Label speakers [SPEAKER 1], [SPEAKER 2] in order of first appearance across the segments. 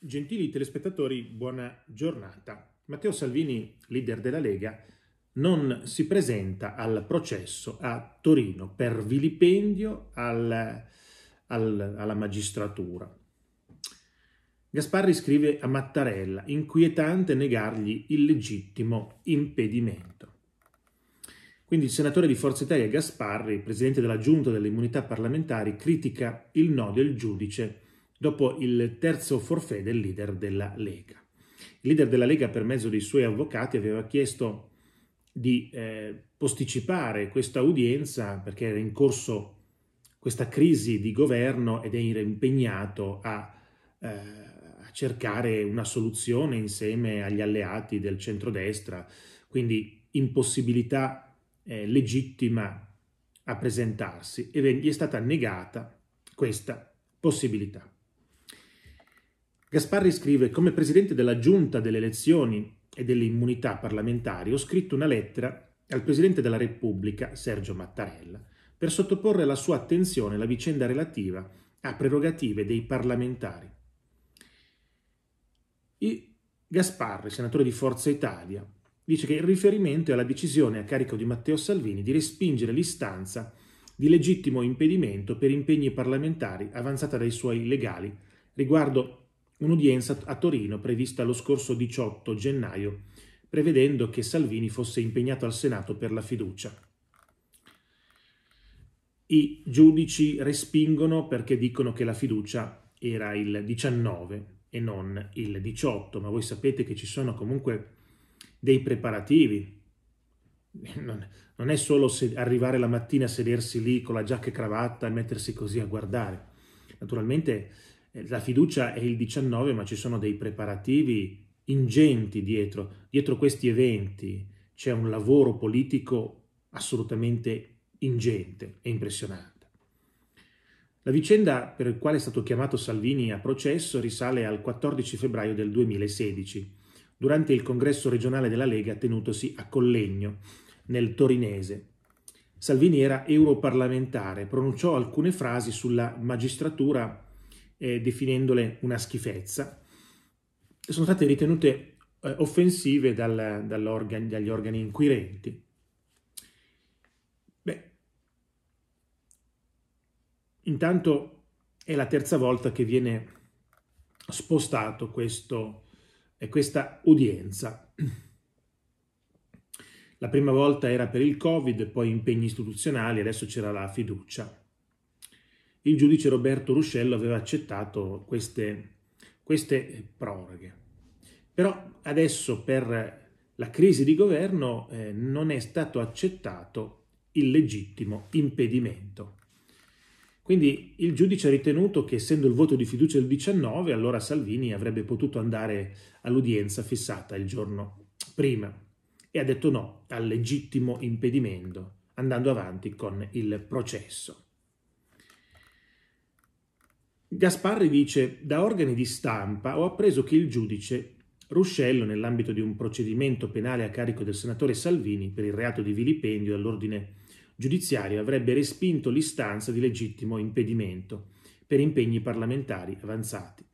[SPEAKER 1] Gentili telespettatori, buona giornata. Matteo Salvini, leader della Lega, non si presenta al processo a Torino per vilipendio al, al, alla magistratura. Gasparri scrive a Mattarella, inquietante negargli il legittimo impedimento. Quindi il senatore di Forza Italia Gasparri, presidente della giunta delle immunità parlamentari, critica il no del giudice dopo il terzo forfè del leader della Lega. Il leader della Lega per mezzo dei suoi avvocati aveva chiesto di eh, posticipare questa udienza perché era in corso questa crisi di governo ed era impegnato a, eh, a cercare una soluzione insieme agli alleati del centrodestra, quindi impossibilità eh, legittima a presentarsi e gli è stata negata questa possibilità. Gasparri scrive come presidente della giunta delle elezioni e delle immunità parlamentari ho scritto una lettera al presidente della Repubblica, Sergio Mattarella, per sottoporre alla sua attenzione la vicenda relativa a prerogative dei parlamentari. I Gasparri, senatore di Forza Italia, dice che il riferimento è alla decisione a carico di Matteo Salvini di respingere l'istanza di legittimo impedimento per impegni parlamentari avanzata dai suoi legali riguardo un'udienza a Torino prevista lo scorso 18 gennaio, prevedendo che Salvini fosse impegnato al Senato per la fiducia. I giudici respingono perché dicono che la fiducia era il 19 e non il 18, ma voi sapete che ci sono comunque dei preparativi. Non è solo arrivare la mattina, a sedersi lì con la giacca e cravatta e mettersi così a guardare. Naturalmente eh, la fiducia è il 19, ma ci sono dei preparativi ingenti dietro. Dietro questi eventi c'è un lavoro politico assolutamente ingente e impressionante. La vicenda per la quale è stato chiamato Salvini a processo risale al 14 febbraio del 2016, durante il congresso regionale della Lega tenutosi a Collegno, nel Torinese. Salvini era europarlamentare, pronunciò alcune frasi sulla magistratura eh, definendole una schifezza, sono state ritenute eh, offensive dal, dagli organi inquirenti. Beh, intanto è la terza volta che viene spostato questo, eh, questa udienza. La prima volta era per il Covid, poi impegni istituzionali, adesso c'era la fiducia il giudice Roberto Ruscello aveva accettato queste, queste proroghe. Però adesso per la crisi di governo eh, non è stato accettato il legittimo impedimento. Quindi il giudice ha ritenuto che essendo il voto di fiducia del 19, allora Salvini avrebbe potuto andare all'udienza fissata il giorno prima e ha detto no al legittimo impedimento, andando avanti con il processo. Gasparri dice: Da organi di stampa ho appreso che il giudice Ruscello, nell'ambito di un procedimento penale a carico del senatore Salvini per il reato di vilipendio all'ordine giudiziario, avrebbe respinto l'istanza di legittimo impedimento per impegni parlamentari avanzati.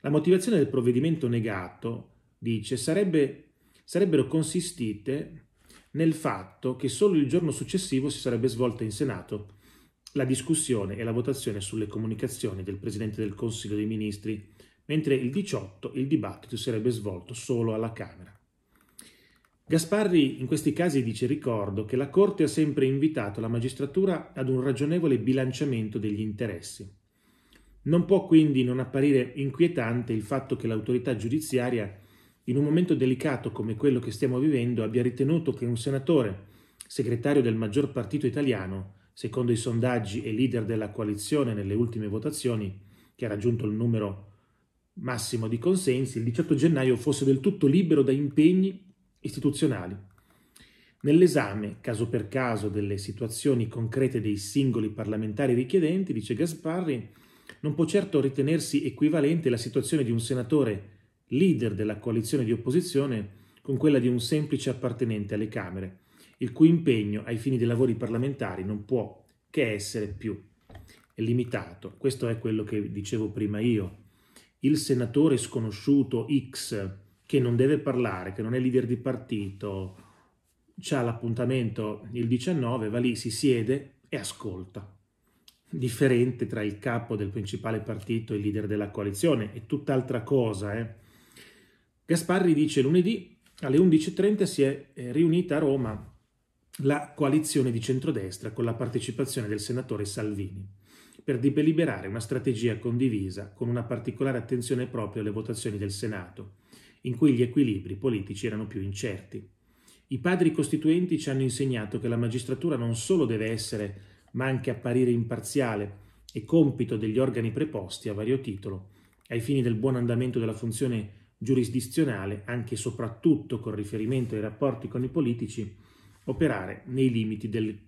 [SPEAKER 1] La motivazione del provvedimento negato, dice, sarebbe, sarebbero consistite nel fatto che solo il giorno successivo si sarebbe svolta in Senato la discussione e la votazione sulle comunicazioni del Presidente del Consiglio dei Ministri, mentre il 18 il dibattito sarebbe svolto solo alla Camera. Gasparri in questi casi dice ricordo che la Corte ha sempre invitato la magistratura ad un ragionevole bilanciamento degli interessi. Non può quindi non apparire inquietante il fatto che l'autorità giudiziaria, in un momento delicato come quello che stiamo vivendo, abbia ritenuto che un senatore, segretario del maggior partito italiano, secondo i sondaggi, e leader della coalizione nelle ultime votazioni, che ha raggiunto il numero massimo di consensi, il 18 gennaio fosse del tutto libero da impegni istituzionali. Nell'esame, caso per caso, delle situazioni concrete dei singoli parlamentari richiedenti, dice Gasparri, non può certo ritenersi equivalente la situazione di un senatore leader della coalizione di opposizione con quella di un semplice appartenente alle Camere, il cui impegno ai fini dei lavori parlamentari non può che essere più limitato. Questo è quello che dicevo prima io. Il senatore sconosciuto X che non deve parlare, che non è leader di partito, ha l'appuntamento il 19, va lì, si siede e ascolta. Differente tra il capo del principale partito e il leader della coalizione, è tutt'altra cosa. Eh. Gasparri dice lunedì alle 11.30 si è eh, riunita a Roma la coalizione di centrodestra con la partecipazione del senatore Salvini, per deliberare una strategia condivisa con una particolare attenzione proprio alle votazioni del Senato, in cui gli equilibri politici erano più incerti. I padri costituenti ci hanno insegnato che la magistratura non solo deve essere, ma anche apparire imparziale, e compito degli organi preposti a vario titolo, ai fini del buon andamento della funzione giurisdizionale, anche e soprattutto con riferimento ai rapporti con i politici, operare nei limiti del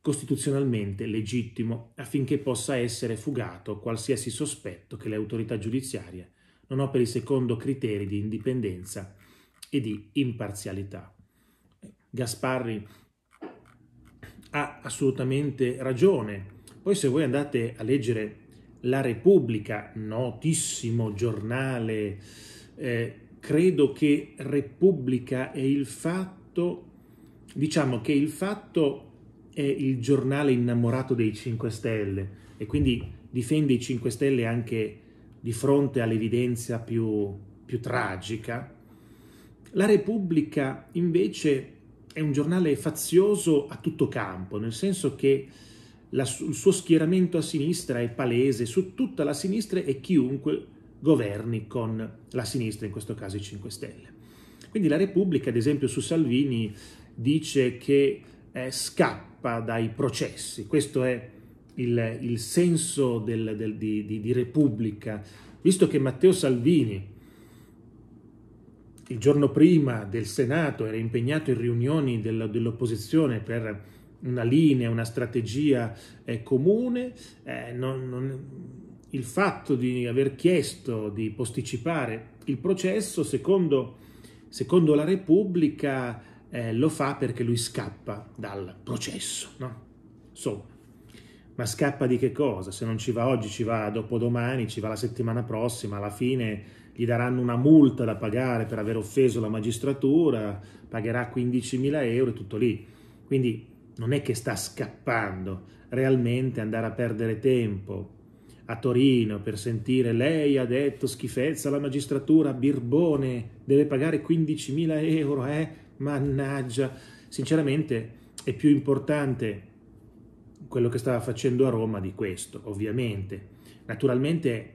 [SPEAKER 1] costituzionalmente legittimo affinché possa essere fugato qualsiasi sospetto che le autorità giudiziarie non operi secondo criteri di indipendenza e di imparzialità. Gasparri ha assolutamente ragione. Poi se voi andate a leggere La Repubblica, notissimo giornale, eh, credo che Repubblica è il fatto diciamo che il fatto è il giornale innamorato dei 5 Stelle e quindi difende i 5 Stelle anche di fronte all'evidenza più, più tragica. La Repubblica invece è un giornale fazioso a tutto campo, nel senso che la, il suo schieramento a sinistra è palese su tutta la sinistra e chiunque governi con la sinistra, in questo caso i 5 Stelle. Quindi la Repubblica, ad esempio, su Salvini dice che eh, scappa dai processi. Questo è il, il senso del, del, di, di, di Repubblica, visto che Matteo Salvini il giorno prima del Senato era impegnato in riunioni dell'opposizione per una linea, una strategia eh, comune, eh, non, non, il fatto di aver chiesto di posticipare il processo, secondo, secondo la Repubblica, eh, lo fa perché lui scappa dal processo, no? Insomma, ma scappa di che cosa? Se non ci va oggi, ci va dopodomani, ci va la settimana prossima, alla fine gli daranno una multa da pagare per aver offeso la magistratura, pagherà 15.000 euro e tutto lì. Quindi non è che sta scappando, realmente andare a perdere tempo a Torino per sentire lei ha detto schifezza alla magistratura, Birbone deve pagare 15.000 euro, eh? mannaggia, sinceramente è più importante quello che stava facendo a Roma di questo, ovviamente. Naturalmente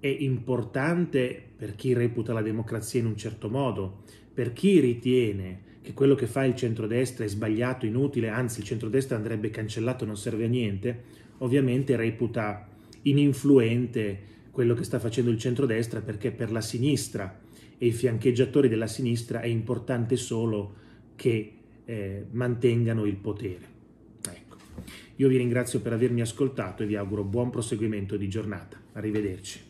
[SPEAKER 1] è importante per chi reputa la democrazia in un certo modo, per chi ritiene che quello che fa il centrodestra è sbagliato, inutile, anzi il centrodestra andrebbe cancellato, non serve a niente, ovviamente reputa ininfluente quello che sta facendo il centrodestra perché per la sinistra e i fiancheggiatori della sinistra è importante solo che eh, mantengano il potere. Ecco. Io vi ringrazio per avermi ascoltato e vi auguro buon proseguimento di giornata. Arrivederci.